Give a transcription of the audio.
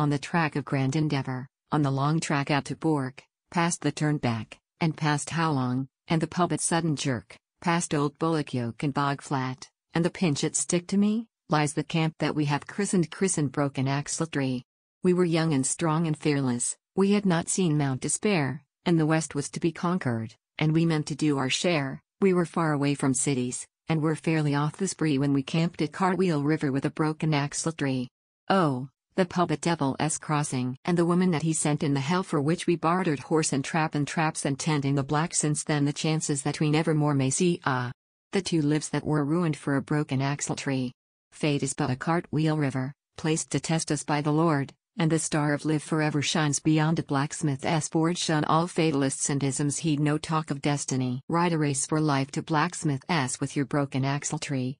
on the track of Grand Endeavor, on the long track out to Bork, past the turnback, and past Howlong, and the pub at Sudden Jerk, past Old Bullock Yoke and Bog Flat, and the pinch at Stick to Me, lies the camp that we have christened Christen Broken Axle Tree. We were young and strong and fearless, we had not seen Mount Despair, and the West was to be conquered, and we meant to do our share, we were far away from cities, and were fairly off the spree when we camped at Cartwheel River with a broken axle tree. Oh, the puppet Devil S Crossing, and the woman that he sent in the hell for which we bartered horse and trap and traps and tent in the black since then the chances that we never more may see ah. The two lives that were ruined for a broken axle tree. Fate is but a cartwheel river, placed to test us by the Lord, and the star of live forever shines beyond a blacksmith's forge shun all fatalists and isms heed no talk of destiny. Ride a race for life to blacksmith's with your broken axle tree,